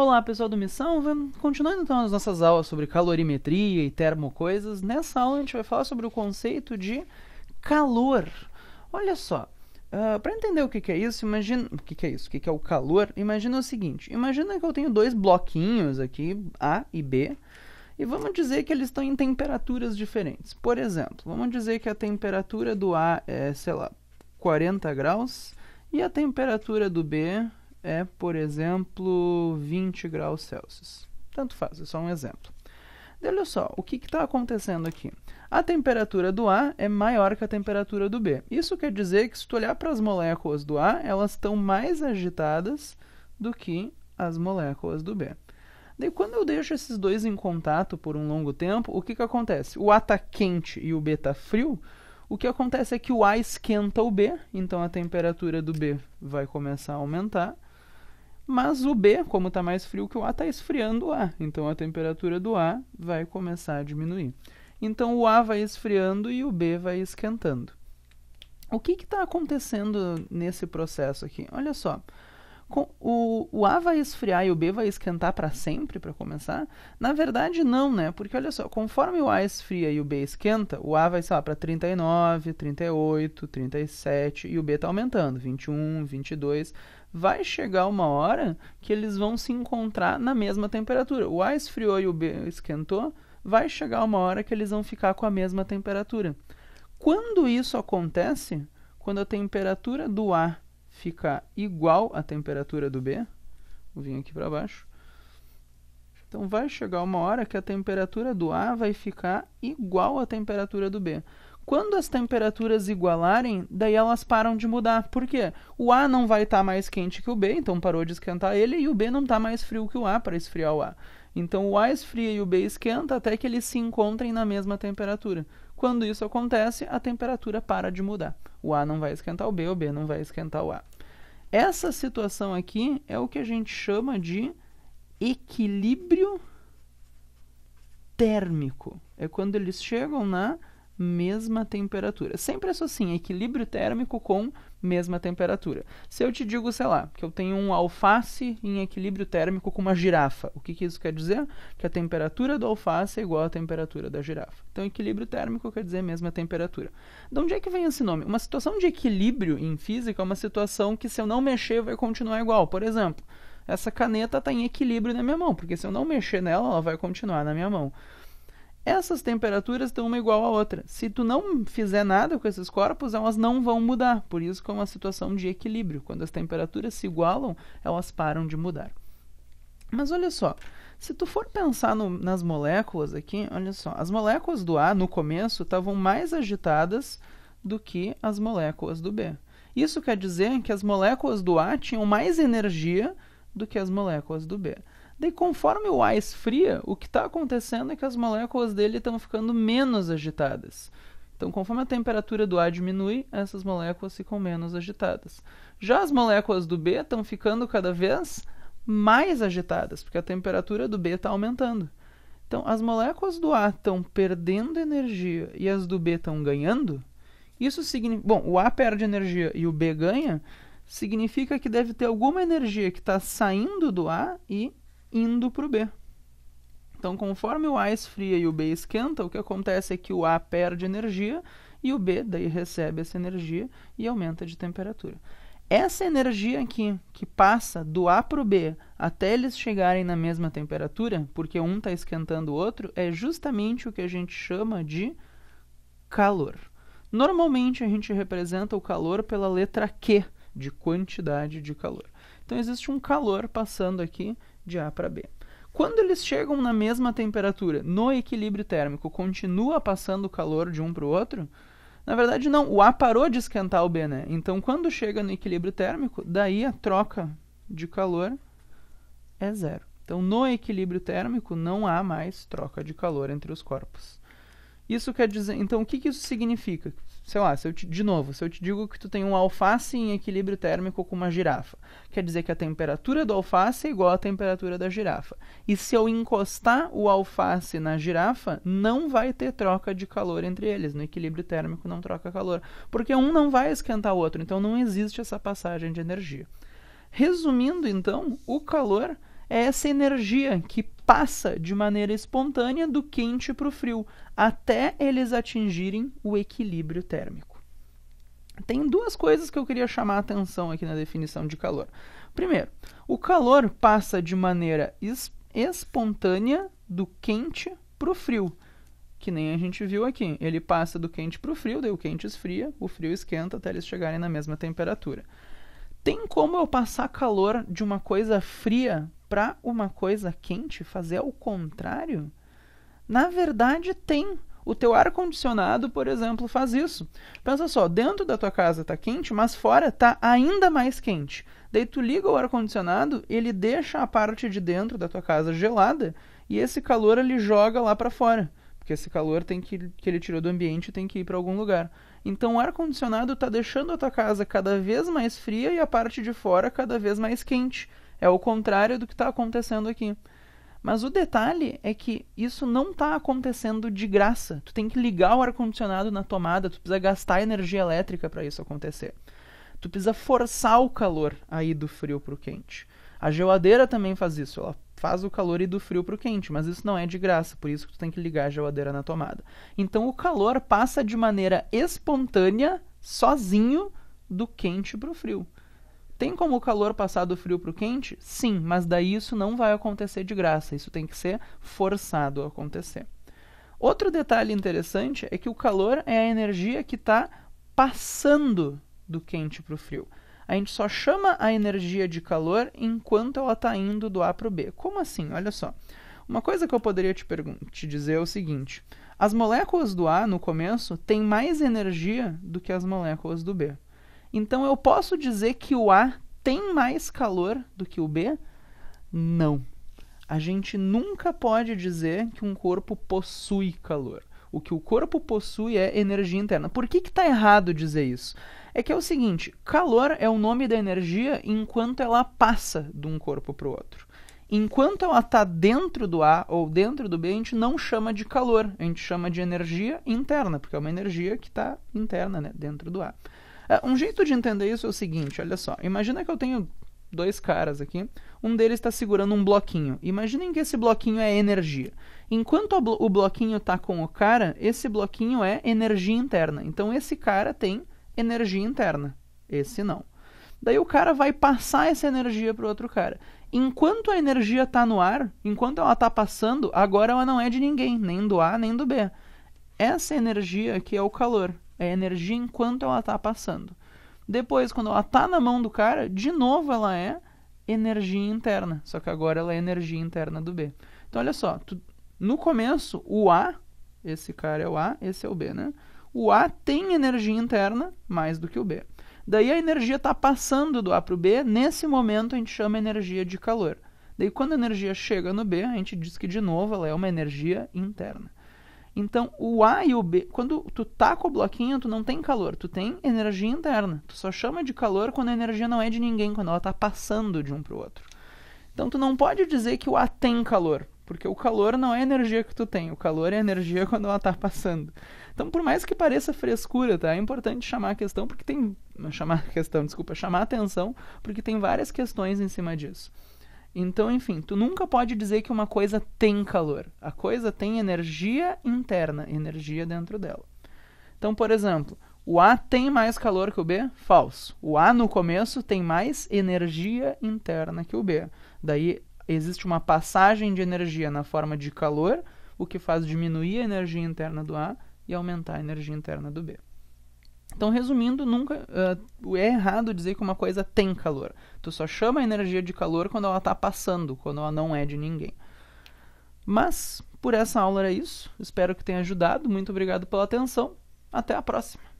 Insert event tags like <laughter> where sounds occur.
Olá pessoal do Missão, continuando então as nossas aulas sobre calorimetria e termocoisas, nessa aula a gente vai falar sobre o conceito de calor. Olha só, uh, ah, para entender o que, que, é isso, imagina o que, que é isso, o que, que é o calor, imagina o seguinte: imagina que eu tenho dois bloquinhos aqui, A e B, e vamos dizer que eles estão em temperaturas diferentes. Por exemplo, vamos dizer que a temperatura do A é, sei lá, 40 graus e a temperatura do B é, por exemplo, 20 graus Celsius. Tanto faz, é só um exemplo. E olha só, o que está acontecendo aqui? A temperatura do A é maior que a temperatura do B. Isso quer dizer que se tu olhar para as moléculas do A, elas estão mais agitadas do que as moléculas do B. Daí, quando eu deixo esses dois em contato por um longo tempo, o que, que acontece? O A está quente e o B está frio. O que acontece é que o A esquenta o B, então a temperatura do B vai começar a aumentar mas o B, como está mais frio que o A, está esfriando o A. Então a temperatura do A vai começar a diminuir. Então o A vai esfriando e o B vai esquentando. O que está acontecendo nesse processo aqui? Olha só com o, o A vai esfriar e o B vai esquentar para sempre, para começar? Na verdade, não, né? Porque olha só, conforme o A esfria e o B esquenta, o A vai, sei lá, para 39, 38, 37 e o B está aumentando, 21, 22. Vai chegar uma hora que eles vão se encontrar na mesma temperatura. O A esfriou e o B esquentou, vai chegar uma hora que eles vão ficar com a mesma temperatura. Quando isso acontece, quando a temperatura do ar ficar igual à temperatura do B. Vou vir aqui para baixo. Então vai chegar uma hora que a temperatura do A vai ficar igual à temperatura do B. Quando as temperaturas igualarem, daí elas param de mudar. Por quê? O A não vai estar tá mais quente que o B, então parou de esquentar ele, e o B não está mais frio que o A para esfriar o A. Então o A esfria e o B esquenta até que eles se encontrem na mesma temperatura. Quando isso acontece, a temperatura para de mudar. O A não vai esquentar o B, o B não vai esquentar o A. Essa situação aqui é o que a gente chama de equilíbrio térmico. É quando eles chegam na mesma temperatura. Sempre assim, equilíbrio térmico com mesma temperatura. Se eu te digo, sei lá, que eu tenho um alface em equilíbrio térmico com uma girafa, o que, que isso quer dizer? Que a temperatura do alface é igual à temperatura da girafa. Então, equilíbrio térmico quer dizer mesma temperatura. De onde é que vem esse nome? Uma situação de equilíbrio em física é uma situação que, se eu não mexer, vai continuar igual. Por exemplo, essa caneta está em equilíbrio na minha mão, porque se eu não mexer nela, ela vai continuar na minha mão. Essas temperaturas estão uma igual à outra. Se tu não fizer nada com esses corpos, elas não vão mudar. Por isso que é uma situação de equilíbrio. Quando as temperaturas se igualam, elas param de mudar. Mas olha só, se tu for pensar no, nas moléculas aqui, olha só, as moléculas do A no começo estavam mais agitadas do que as moléculas do B. Isso quer dizer que as moléculas do A tinham mais energia do que as moléculas do B. Daí, conforme o ar esfria, o que está acontecendo é que as moléculas dele estão ficando menos agitadas. Então, conforme a temperatura do ar diminui, essas moléculas ficam menos agitadas. Já as moléculas do B estão ficando cada vez mais agitadas, porque a temperatura do B está aumentando. Então, as moléculas do A estão perdendo energia e as do B estão ganhando. Isso significa. Bom, o A perde energia e o B ganha. Significa que deve ter alguma energia que está saindo do A e indo para o B. Então, conforme o A esfria e o B esquenta, o que acontece é que o A perde energia e o B daí recebe essa energia e aumenta de temperatura. Essa energia aqui, que passa do A para o B até eles chegarem na mesma temperatura, porque um está esquentando o outro, é justamente o que a gente chama de calor. Normalmente a gente representa o calor pela letra Q, de quantidade de calor. Então existe um calor passando aqui de A para B. Quando eles chegam na mesma temperatura, no equilíbrio térmico, continua passando o calor de um para o outro? Na verdade, não. O A parou de esquentar o B, né? Então, quando chega no equilíbrio térmico, daí a troca de calor é zero. Então, no equilíbrio térmico, não há mais troca de calor entre os corpos. Isso quer dizer, então, o que, que isso significa? sei lá, se eu te, de novo, se eu te digo que tu tem um alface em equilíbrio térmico com uma girafa, quer dizer que a temperatura do alface é igual à temperatura da girafa. E se eu encostar o alface na girafa, não vai ter troca de calor entre eles. No equilíbrio térmico não troca calor, porque um não vai esquentar o outro, então não existe essa passagem de energia. Resumindo, então, o calor é essa energia que passa de maneira espontânea do quente para o frio, até eles atingirem o equilíbrio térmico. Tem duas coisas que eu queria chamar a atenção aqui na definição de calor. Primeiro, o calor passa de maneira es espontânea do quente para o frio, que nem a gente viu aqui. Ele passa do quente para o frio, daí o quente esfria, o frio esquenta até eles chegarem na mesma temperatura. Tem como eu passar calor de uma coisa fria para uma coisa quente fazer ao contrário? Na verdade, tem. O teu ar-condicionado, por exemplo, faz isso. Pensa só, dentro da tua casa está quente, mas fora está ainda mais quente. Daí tu liga o ar-condicionado, ele deixa a parte de dentro da tua casa gelada e esse calor ele joga lá para fora. Porque esse calor tem que, que ele tirou do ambiente tem que ir para algum lugar. Então o ar-condicionado está deixando a tua casa cada vez mais fria e a parte de fora cada vez mais quente. É o contrário do que está acontecendo aqui. Mas o detalhe é que isso não está acontecendo de graça. Tu tem que ligar o ar-condicionado na tomada, tu precisa gastar energia elétrica para isso acontecer. Tu precisa forçar o calor aí do frio para o quente. A geladeira também faz isso, ela faz o calor ir do frio para o quente, mas isso não é de graça, por isso que tu tem que ligar a geladeira na tomada. Então o calor passa de maneira espontânea, sozinho, do quente para o frio. Tem como o calor passar do frio para o quente? Sim, mas daí isso não vai acontecer de graça, isso tem que ser forçado a acontecer. Outro detalhe interessante é que o calor é a energia que está passando do quente para o frio. A gente só chama a energia de calor enquanto ela está indo do A para o B. Como assim? Olha só. Uma coisa que eu poderia te, te dizer é o seguinte: as moléculas do A no começo têm mais energia do que as moléculas do B. Então eu posso dizer que o A tem mais calor do que o B? Não. A gente nunca pode dizer que um corpo possui calor. O que o corpo possui é energia interna. Por que está errado dizer isso? É que é o seguinte: calor é o nome da energia enquanto ela passa de um corpo para o outro. Enquanto ela está dentro do A ou dentro do B, a gente não chama de calor, a gente chama de energia interna, porque é uma energia que está interna, né, dentro do A. É, um jeito de entender isso é o seguinte, olha só. Imagina que eu tenho dois caras aqui. Um deles está segurando um bloquinho. Imaginem que esse bloquinho é energia. Enquanto o bloquinho está com o cara, esse bloquinho é energia interna. Então esse cara tem energia interna, esse não. Daí o cara vai passar essa energia para o outro cara. Enquanto a energia está no ar, enquanto ela está passando, agora ela não é de ninguém, nem do A nem do B. Essa energia aqui é o calor. É energia enquanto ela está passando. Depois, quando ela está na mão do cara, de novo ela é energia interna. Só que agora ela é energia interna do B. Então, olha só. Tu, no começo, o A, esse cara é o A, esse é o B, né? O A tem energia interna mais do que o B. Daí a energia está passando do A para o B. Nesse momento, a gente chama energia de calor. Daí, quando a energia chega no B, a gente diz que, de novo, ela é uma energia interna. Então, o A e o B, quando tu tá com o bloquinho, tu não tem calor, tu tem energia interna. Tu só chama de calor quando a energia não é de ninguém, quando ela está passando de um para o outro. Então, tu não pode dizer que o A tem calor, porque o calor não é a energia que tu tem, o calor é a energia <laughs> quando ela está passando. Então, por mais que pareça frescura, tá? É importante chamar a questão, porque tem. Chamar a questão, desculpa, chamar a atenção, porque tem várias questões em cima disso. Então, enfim, tu nunca pode dizer que uma coisa tem calor. A coisa tem energia interna, energia dentro dela. Então, por exemplo, o A tem mais calor que o B? Falso. O A no começo tem mais energia interna que o B. Daí existe uma passagem de energia na forma de calor, o que faz diminuir a energia interna do A e aumentar a energia interna do B. Então, resumindo, nunca uh, é errado dizer que uma coisa tem calor. Tu só chama a energia de calor quando ela está passando, quando ela não é de ninguém. Mas, por essa aula era isso. Espero que tenha ajudado. Muito obrigado pela atenção. Até a próxima.